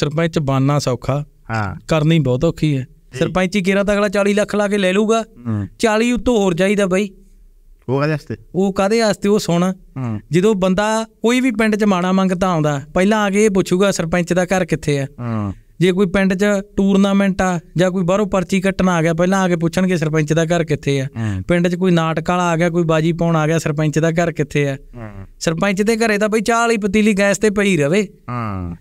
ਸਰਪੰਚ ਬਾਨਣਾ ਸੌਖਾ ਹਾਂ ਕਰਨੀ ਬਹੁਤ ਔਖੀ ਹੈ ਸਰਪੰਚੀ ਕਿਹੜਾ ਤਾਂ ਅਗਲਾ 40 ਲੱਖ ਲਾ ਕੇ ਲੈ ਲੂਗਾ 40 ਉਤੋਂ ਹੋਰ ਚਾਹੀਦਾ ਬਾਈ ਉਹ ਕਾਦੇ ਵਾਸਤੇ ਉਹ ਕਾਦੇ ਵਾਸਤੇ ਉਹ ਸੁਣ ਜਦੋਂ ਬੰਦਾ ਕੋਈ ਵੀ ਪਿੰਡ 'ਚ ਮਾਣਾ ਮੰਗਦਾ ਆਉਂਦਾ ਪਹਿਲਾਂ ਆ ਕੇ ਇਹ ਪੁੱਛੂਗਾ ਸਰਪੰਚ ਦਾ ਘਰ ਕਿੱਥੇ ਆ ਜੇ ਕੋਈ ਪਿੰਡ 'ਚ ਟੂਰਨਾਮੈਂਟ ਆ ਜਾਂ ਕੋਈ ਬਾਹਰੋਂ ਪਰਚੀ ਕੱਟਣ ਆ ਗਿਆ ਪਹਿਲਾਂ ਆ ਕੇ ਪੁੱਛਣਗੇ ਸਰਪੰਚ ਦਾ ਘਰ ਕਿੱਥੇ ਆ ਪਿੰਡ 'ਚ ਕੋਈ ਨਾਟਕ ਵਾਲਾ ਆ ਗਿਆ ਕੋਈ ਬਾਜੀ ਪਾਉਣ ਆ ਗਿਆ ਸਰਪੰਚ ਦਾ ਘਰ ਕਿੱਥੇ ਆ ਸਰਪੰਚ ਦੇ ਘਰੇ ਤਾਂ ਬਈ ਚਾਹ ਵਾਲੀ ਪਤੀਲੀ ਗੈਸ ਤੇ ਪਈ ਰਵੇ ਹਾਂ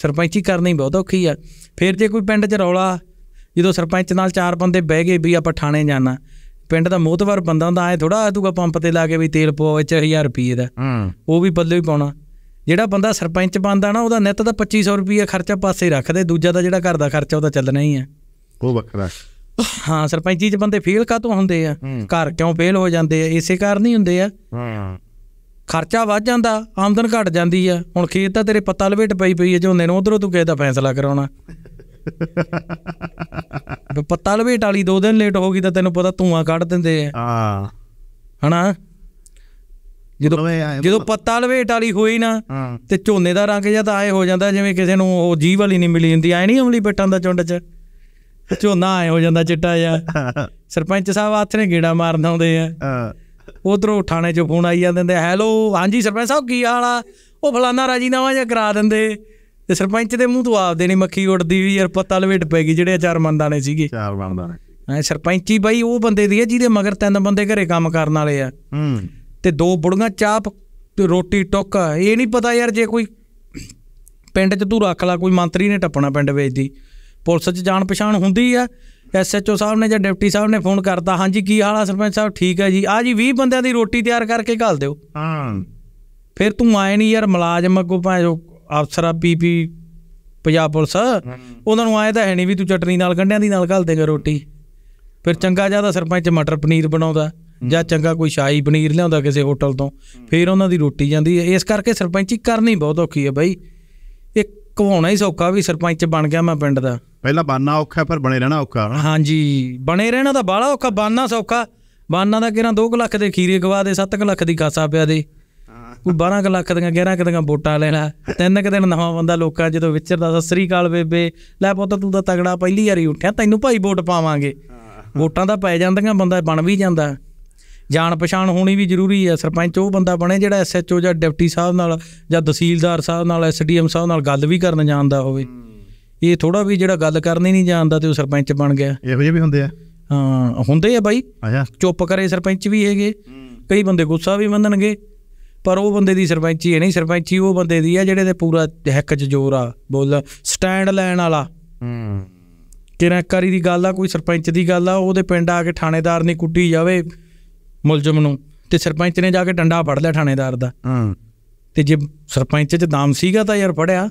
ਸਰਪੰਚੀ ਕਰਨੀ ਬਹੁਤ ਔਖੀ ਆ ਫਿਰ ਜੇ ਕੋਈ ਪਿੰਡ 'ਚ ਰੌਲਾ ਜਦੋਂ ਸਰਪੰਚ ਨਾਲ ਚਾਰ ਬੰਦੇ ਬਹਿ ਗਏ ਵੀ ਆਪਾਂ ਥਾਣੇ ਜਾਣਾ ਪਿੰਡ ਦਾ ਮੋਤਵਰ ਬੰਦਾ ਹੁੰਦਾ ਐ ਥੋੜਾ ਆ ਤੂਗਾ ਪੰਪ ਤੇ ਲਾ ਕੇ ਵੀ ਤੇਲ ਪਵਾਓ ਵਿੱਚ 1000 ਰੁਪਏ ਦਾ ਉਹ ਵੀ ਬੱਲੇ ਹੀ ਪਾਉਣਾ ਜਿਹੜਾ ਬੰਦਾ ਸਰਪੰਚ ਬੰਦਾ ਨਾ ਉਹਦਾ ਨਿੱਤ ਦਾ 2500 ਰੁਪਏ ਖਰਚਾ ਪਾਸੇ ਰੱਖਦੇ ਦੂਜਾ ਦਾ ਜਿਹੜਾ ਘਰ ਦਾ ਖਰਚਾ ਉਹਦਾ ਚੱਲਣਾ ਹੀ ਆ ਉਹ ਵੱਖਰਾ ਹਾਂ ਸਰਪੰਚੀ ਚ ਬੰਦੇ ਫੇਲ ਕਾਤੋਂ ਹੁੰਦੇ ਆ ਘਰ ਕਿਉਂ ਫੇਲ ਹੋ ਜਾਂਦੇ ਆ ਇਸੇ ਕਾਰਨ ਹੀ ਹੁੰਦੇ ਆ ਖਰਚਾ ਵੱਧ ਜਾਂਦਾ ਆਮਦਨ ਘਟ ਜਾਂਦੀ ਆ ਹੁਣ ਖੇਤ ਤਾਂ ਤੇਰੇ ਪੱਤਾ ਲਵੇਟ ਪਈ ਪਈ ਐ ਝੋਨੇ ਨੂੰ ਉਧਰੋਂ ਤੂੰ ਕਿਹਦਾ ਫੈਸਲਾ ਕਰਾਉਣਾ ਪੱਤਾ ਲਵੇਟ ਵਾਲੀ 2 ਦਿਨ ਲੇਟ ਹੋ ਗਈ ਤਾਂ ਤੈਨੂੰ ਪਤਾ ਧੂਆਂ ਕੱਢ ਦਿੰਦੇ ਆ ਹਾਂ ਹਨਾ ਜਦੋਂ ਜਦੋਂ ਪੱਤਾ ਲਵੇਟ ਵਾਲੀ ਹੋਈ ਨਾ ਤੇ ਝੋਨੇ ਦਾ ਰੰਗ ਜਾਂ ਤਾਂ ਆਏ ਹੋ ਜਾਂਦਾ ਜਿਵੇਂ ਕਿਸੇ ਨੂੰ ਉਹ ਜੀਵ ਵਾਲੀ ਨਹੀਂ ਮਿਲੀ ਹੁੰਦੀ ਐ ਨਹੀਂ ਉਮਲੀ ਬੇਟਾਂ ਦਾ ਚੁੰਡ 'ਚ ਝੋਨਾ ਆਏ ਹੋ ਜਾਂਦਾ ਚਿੱਟਾ ਜਾਂ ਸਰਪੰਚ ਸਾਹਿਬ ਆਥਰੇ ਗੇੜਾ ਮਾਰਨ ਆਉਂਦੇ ਆ ਹਾਂ ਉਧਰੋਂ ਥਾਣੇ 'ਚ ਫੋਨ ਆਈ ਜਾਂਦੇ ਹੈਲੋ ਹਾਂਜੀ ਸਰਪੰਚ ਸਾਹਿਬ ਕੀ ਹਾਲ ਆ ਉਹ ਫਲਾਨਾ ਰਾਜੀਨਾਮਾ ਜਾਂ ਕਰਾ ਦਿੰਦੇ ਤੇ ਸਰਪੰਚ ਦੇ ਮੂੰਹ ਤੋਂ ਆਪਦੇ ਨਹੀਂ ਮੱਖੀ ਉੱਡਦੀ ਵੀ ਯਾਰ ਪਤਾ ਲਵੇਟ ਪੈ ਗਈ ਜਿਹੜੇ ਚਾਰ ਨੇ ਸੀਗੇ ਚਾਰ ਨੇ ਐ ਸਰਪੰਚੀ ਬਾਈ ਉਹ ਬੰਦੇ ਦੀ ਹੈ ਜਿਹਦੇ ਮਗਰ ਤਿੰਨ ਬੰਦੇ ਘਰੇ ਕੰਮ ਕਰਨ ਵਾਲੇ ਆ ਹੂੰ ਤੇ ਦੋ ਬੁੜੀਆਂ ਚਾਪ ਤੇ ਰੋਟੀ ਟੁੱਕ ਇਹ ਨਹੀਂ ਪਤਾ ਯਾਰ ਜੇ ਕੋਈ ਪਿੰਡ 'ਚ ਤੂੰ ਰੱਖ ਲਾ ਕੋਈ ਮੰਤਰੀ ਨੇ ਟੱਪਣਾ ਪਿੰਡ ਵੇਚਦੀ ਪੁਲਿਸ 'ਚ ਜਾਣ ਪਛਾਣ ਹੁੰਦੀ ਆ ਐਸਐਚਓ ਸਾਹਿਬ ਨੇ ਜਾਂ ਡਿਪਟੀ ਸਾਹਿਬ ਨੇ ਫੋਨ ਕਰਤਾ ਹਾਂਜੀ ਕੀ ਹਾਲ ਆ ਸਰਪੰਚ ਸਾਹਿਬ ਠੀਕ ਹੈ ਜੀ ਆ ਜੀ 20 ਬੰਦਿਆਂ ਦੀ ਰੋਟੀ ਤਿਆਰ ਕਰਕੇ ਘੱਲ ਦਿਓ ਹਾਂ ਫਿਰ ਤੂੰ ਆਏ ਨਹੀਂ ਯਾਰ ਮੁਲਾਜ਼ਮ ਅੱਗੋਂ ਭਾਂ ਜੋ ਅਫਸਰ ਆ ਪੀਪੀ ਪੰਜਾਬ ਪੁਲਿਸ ਉਹਨਾਂ ਨੂੰ ਆਏ ਤਾਂ ਹੈ ਨਹੀਂ ਵੀ ਤੂੰ ਚਟਨੀ ਨਾਲ ਗੰਡਿਆਂ ਦੀ ਨਾਲ ਘੱਲ ਦੇਗਾ ਰੋਟੀ ਫਿਰ ਚੰਗਾ ਜਿਆਦਾ ਸਰਪੰਚ ਮਟਰ ਪਨੀਰ ਬਣਾਉਂਦਾ ਜਾਂ ਚੰਗਾ ਕੋਈ ਸ਼ਾਹੀ ਪਨੀਰ ਲਿਆਉਂਦਾ ਕਿਸੇ ਹੋਟਲ ਤੋਂ ਫਿਰ ਉਹਨਾਂ ਦੀ ਰੋਟੀ ਜਾਂਦੀ ਹੈ ਇਸ ਕਰਕੇ ਸਰਪੰਚੀ ਕਰਨੀ ਬਹੁਤ ਔਖੀ ਹੈ ਬਾਈ ਇੱਕ ਕਹਾਉਣਾ ਹੀ ਸੌਖਾ ਵੀ ਸਰਪੰਚ ਬਣ ਗਿਆ ਮੈਂ ਪਿੰਡ ਦਾ ਪਹਿਲਾਂ ਬਾਨਾ ਔਖਾ ਪਰ ਬਣੇ ਰਹਿਣਾ ਔਖਾ ਹਾਂਜੀ ਬਣੇ ਰਹਿਣਾ ਤਾਂ ਬਾਲਾ ਔਖਾ ਬਾਨਾ ਸੌਖਾ ਬਾਨਾ ਦਾ ਕਿਰਾਂ 2 ਲੱਖ ਦੇ ਖੀਰੇ ਗਵਾ ਦੇ 7 ਲੱਖ ਦੀ ਕਾਸਾ ਪਿਆ ਦੇ ਕੋਈ 12 ਲੱਖ ਦੀਆਂ 11 ਦੀਆਂ ਵੋਟਾਂ ਲੈਣਾ ਤਿੰਨ ਕਿ ਦਿਨ ਨਵਾਂ ਬੰਦਾ ਲੋਕਾਂ ਜਦੋਂ ਵਿਚਰਦਾ ਸਸਰੀ ਕਾਲ ਬੇਬੇ ਲੈ ਪੁੱਤ ਤੂੰ ਤਾਂ ਤਗੜਾ ਪਹਿਲੀ ਵਾਰੀ ਉੱਠਿਆ ਤੈਨੂੰ ਭਾਈ ਵੋਟ ਪਾਵਾਂਗੇ ਵੋਟਾਂ ਦਾ ਪੈ ਜਾਂਦੀਆਂ ਬੰਦਾ ਬਣ ਵੀ ਜਾਂਦਾ ਜਾਣ ਪਛਾਣ ਹੋਣੀ ਵੀ ਜ਼ਰੂਰੀ ਹੈ ਸਰਪੰਚ ਉਹ ਬੰਦਾ ਬਣੇ ਜਿਹੜਾ ਐਸਐਚਓ ਜਾਂ ਡਿਪਟੀ ਸਾਹਿਬ ਨਾਲ ਜਾਂ ਤਹਿਸੀਲਦਾਰ ਸਾਹਿਬ ਨਾਲ ਐਸਡੀਐਮ ਸਾਹਿਬ ਨਾਲ ਗੱਲ ਵੀ ਕਰਨ ਜਾਣਦਾ ਹੋਵੇ ਇਹ ਥੋੜਾ ਵੀ ਜਿਹੜਾ ਗੱਲ ਕਰਨੀ ਨਹੀਂ ਜਾਣਦਾ ਤੇ ਉਹ ਸਰਪੰਚ ਬਣ ਗਿਆ ਇਹੋ ਜਿਹੇ ਵੀ ਹੁੰਦੇ ਆ ਹਾਂ ਹੁੰਦੇ ਆ ਬਾਈ ਚੁੱਪ ਕਰੇ ਸਰਪੰਚ ਵੀ ਹੈਗੇ ਕਈ ਬੰਦੇ ਗੁੱਸਾ ਵੀ ਮੰਨਣਗੇ ਪਰ ਉਹ ਬੰਦੇ ਦੀ ਸਰਪੰਚੀ ਹੈ ਨਹੀਂ ਸਰਪੰਚੀ ਉਹ ਬੰਦੇ ਦੀ ਆ ਜਿਹੜੇ ਦੇ ਪੂਰਾ ਹੱਕ 'ਚ ਜ਼ੋਰ ਆ ਬੋਲ ਸਟੈਂਡ ਲੈਣ ਵਾਲਾ ਹੂੰ ਕਿਰਨਕਾਰੀ ਦੀ ਗੱਲ ਆ ਕੋਈ ਸਰਪੰਚ ਦੀ ਗੱਲ ਆ ਉਹਦੇ ਪਿੰਡ ਆ ਕੇ ਥਾਣੇਦਾਰ ਨੇ ਕੁੱਟੀ ਜਾਵੇ ਮੁਲਜ਼ਮ ਨੂੰ ਤੇ ਸਰਪੰਚ ਨੇ ਜਾ ਕੇ ਡੰਡਾ ਫੜ ਲਿਆ ਥਾਣੇਦਾਰ ਦਾ ਹਾਂ ਤੇ ਜੇ ਸਰਪੰਚ 'ਚ ਦਾਮ ਸੀਗਾ ਤਾਂ ਯਾਰ ਫੜਿਆ